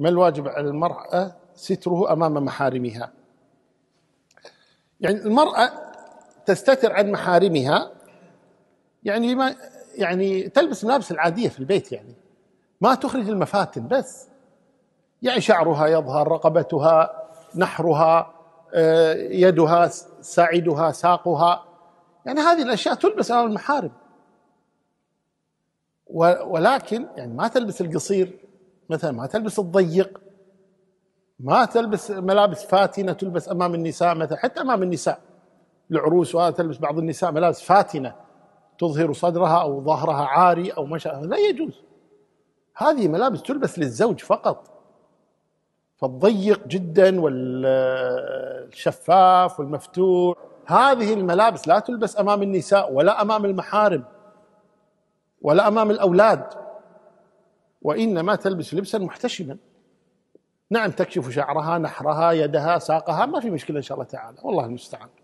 ما الواجب على المرأة ستره أمام محارمها يعني المرأة تستتر عن محارمها يعني ما يعني تلبس الملابس العادية في البيت يعني ما تخرج المفاتن بس يعني شعرها يظهر رقبتها نحرها آه، يدها ساعدها ساقها يعني هذه الأشياء تلبس أمام المحارم ولكن يعني ما تلبس القصير مثلا ما تلبس الضيق ما تلبس ملابس فاتنه تلبس امام النساء مثلا حتى امام النساء العروس وهذا تلبس بعض النساء ملابس فاتنه تظهر صدرها او ظهرها عاري او مشى لا يجوز هذه ملابس تلبس للزوج فقط فالضيق جدا والشفاف والمفتوح هذه الملابس لا تلبس امام النساء ولا امام المحارم ولا امام الاولاد وإنما تلبس لبسا محتشما نعم تكشف شعرها نحرها يدها ساقها ما في مشكلة إن شاء الله تعالى والله المستعان